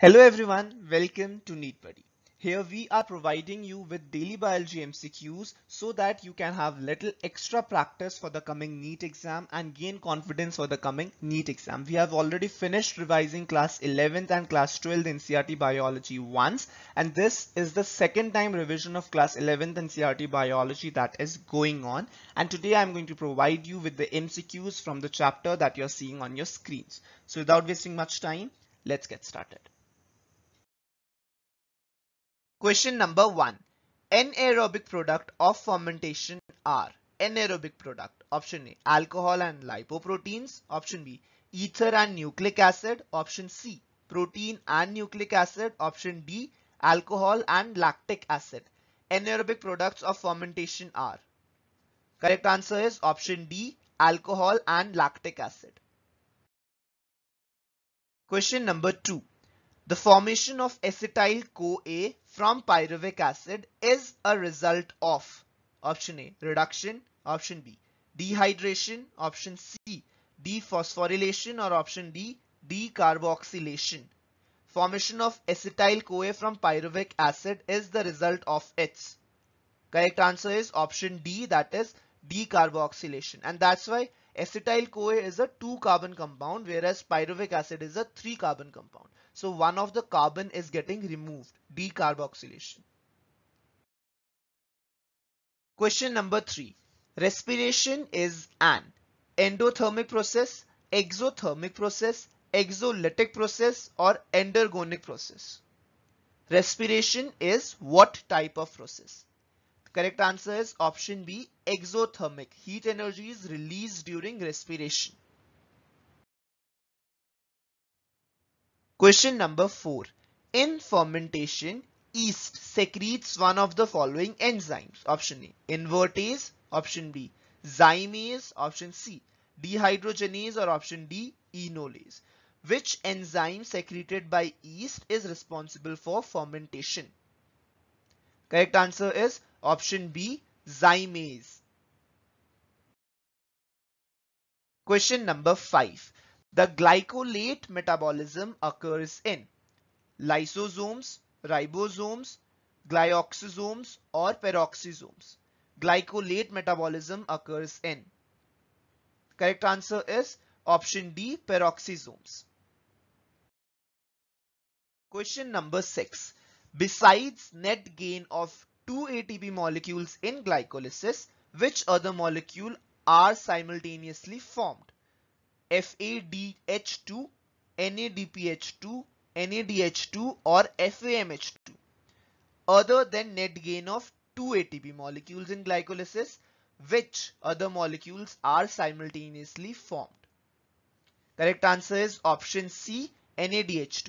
Hello everyone, welcome to NeatBuddy. Here we are providing you with daily biology MCQs so that you can have little extra practice for the coming NEET exam and gain confidence for the coming NEET exam. We have already finished revising class 11th and class 12th in CRT biology once and this is the second time revision of class 11th and CRT biology that is going on and today I'm going to provide you with the MCQs from the chapter that you're seeing on your screens. So without wasting much time, let's get started. Question number one. Anaerobic product of fermentation are anaerobic product. Option A. Alcohol and lipoproteins. Option B. Ether and nucleic acid. Option C. Protein and nucleic acid. Option D. Alcohol and lactic acid. Anaerobic products of fermentation are. Correct answer is option D. Alcohol and lactic acid. Question number 2. The formation of acetyl-CoA from pyruvic acid is a result of option A reduction, option B dehydration, option C dephosphorylation or option D decarboxylation. Formation of acetyl-CoA from pyruvic acid is the result of its. Correct answer is option D that is decarboxylation and that's why Acetyl-CoA is a two carbon compound whereas pyruvic acid is a three carbon compound. So one of the carbon is getting removed, decarboxylation. Question number three. Respiration is an endothermic process, exothermic process, exolytic process or endergonic process. Respiration is what type of process? Correct answer is option B, exothermic. Heat energy is released during respiration. Question number 4. In fermentation, yeast secretes one of the following enzymes. Option A, invertase. Option B, zymase. Option C, dehydrogenase or option D, enolase. Which enzyme secreted by yeast is responsible for fermentation? Correct answer is Option B, zymase. Question number 5. The glycolate metabolism occurs in lysosomes, ribosomes, glyoxosomes or peroxisomes. Glycolate metabolism occurs in. Correct answer is option D peroxisomes. Question number 6. Besides net gain of 2 ATP molecules in glycolysis, which other molecule are simultaneously formed? FADH2, NADPH2, NADH2 or FAMH2 other than net gain of 2 ATP molecules in glycolysis which other molecules are simultaneously formed. Correct answer is option C NADH2.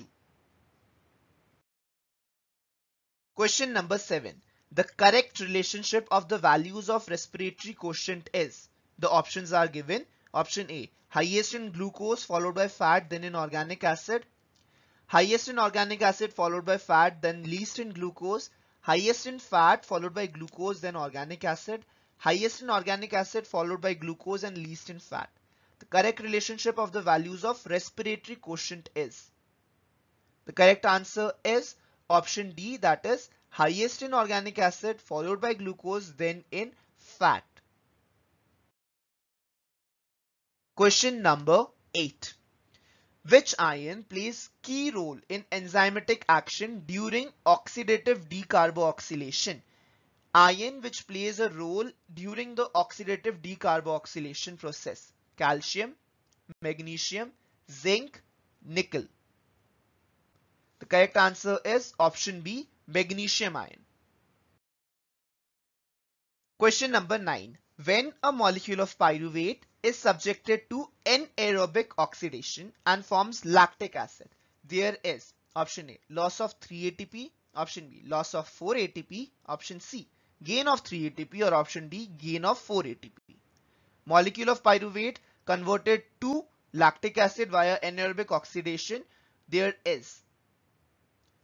Question number 7. The correct relationship of the values of respiratory quotient is. The options are given. Option A, highest in glucose followed by fat then in organic acid. Highest in organic acid followed by fat then least in glucose. Highest in fat followed by glucose then organic acid. Highest in organic acid followed by glucose and least in fat. The correct relationship of the values of respiratory quotient is. The correct answer is option D that is highest in organic acid followed by glucose then in fat. Question number 8. Which ion plays key role in enzymatic action during oxidative decarboxylation? Ion which plays a role during the oxidative decarboxylation process. Calcium, magnesium, zinc, nickel. The correct answer is option B, magnesium ion. Question number 9. When a molecule of pyruvate is subjected to anaerobic oxidation and forms lactic acid, there is option A loss of 3 ATP, option B loss of 4 ATP, option C gain of 3 ATP or option D gain of 4 ATP. Molecule of pyruvate converted to lactic acid via anaerobic oxidation, there is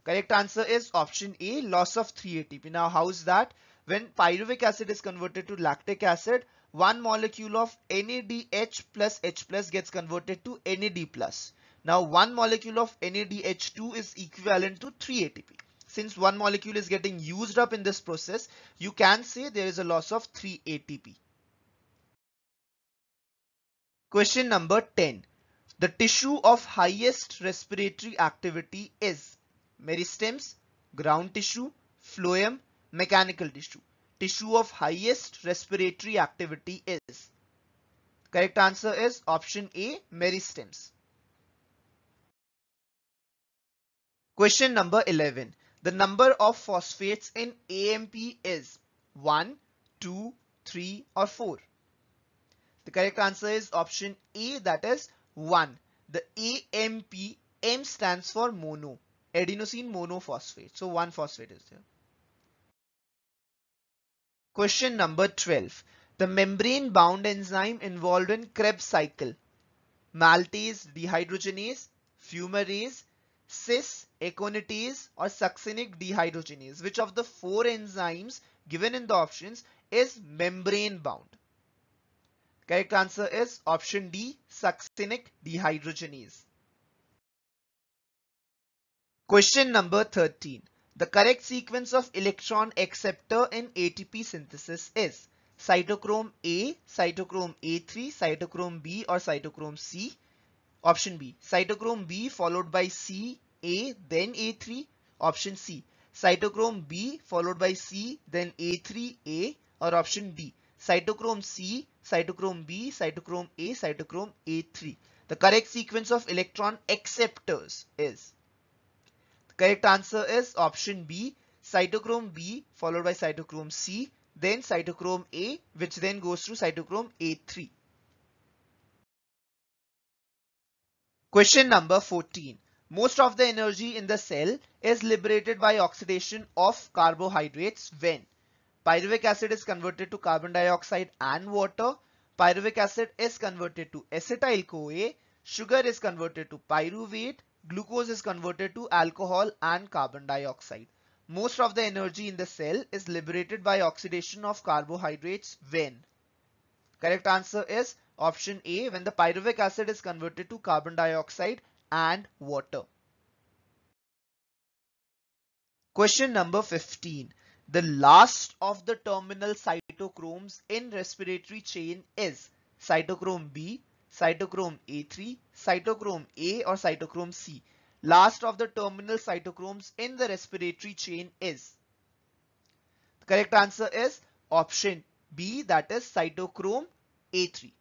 Correct answer is option A, loss of 3 ATP. Now, how is that? When pyruvic acid is converted to lactic acid, one molecule of NADH plus H plus gets converted to NAD plus. Now, one molecule of NADH2 is equivalent to 3 ATP. Since one molecule is getting used up in this process, you can say there is a loss of 3 ATP. Question number 10. The tissue of highest respiratory activity is Meristems, ground tissue, phloem, mechanical tissue. Tissue of highest respiratory activity is. Correct answer is option A, meristems. Question number 11. The number of phosphates in AMP is 1, 2, 3 or 4. The correct answer is option A that is 1. The AMP, M stands for mono adenosine monophosphate. So one phosphate is there. Question number 12. The membrane bound enzyme involved in Krebs cycle. Maltase, dehydrogenase, fumarase, cis, aconitase or succinic dehydrogenase. Which of the four enzymes given in the options is membrane bound? Correct answer is option D, succinic dehydrogenase. Question number 13. The correct sequence of electron acceptor in ATP synthesis is cytochrome A, cytochrome A3, cytochrome B or cytochrome C. Option B. Cytochrome B followed by C, A, then A3. Option C. Cytochrome B followed by C, then A3, A or option D. Cytochrome C, cytochrome B, cytochrome A, cytochrome A3. The correct sequence of electron acceptors is Correct answer is option B, cytochrome B followed by cytochrome C, then cytochrome A, which then goes to cytochrome A3. Question number 14. Most of the energy in the cell is liberated by oxidation of carbohydrates when pyruvic acid is converted to carbon dioxide and water, pyruvic acid is converted to acetyl-CoA, sugar is converted to pyruvate, glucose is converted to alcohol and carbon dioxide. Most of the energy in the cell is liberated by oxidation of carbohydrates when? Correct answer is option A when the pyruvic acid is converted to carbon dioxide and water. Question number 15. The last of the terminal cytochromes in respiratory chain is cytochrome B, cytochrome A3, cytochrome A or cytochrome C. Last of the terminal cytochromes in the respiratory chain is? The correct answer is option B that is cytochrome A3.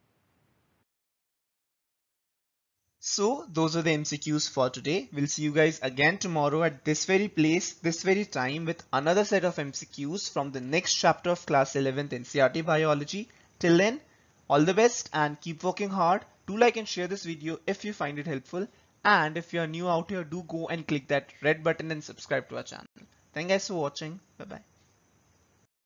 So those are the MCQs for today. We'll see you guys again tomorrow at this very place, this very time with another set of MCQs from the next chapter of class 11th NCRT Biology. Till then, all the best and keep working hard. Do like and share this video if you find it helpful. And if you are new out here, do go and click that red button and subscribe to our channel. Thank you guys for watching. Bye bye.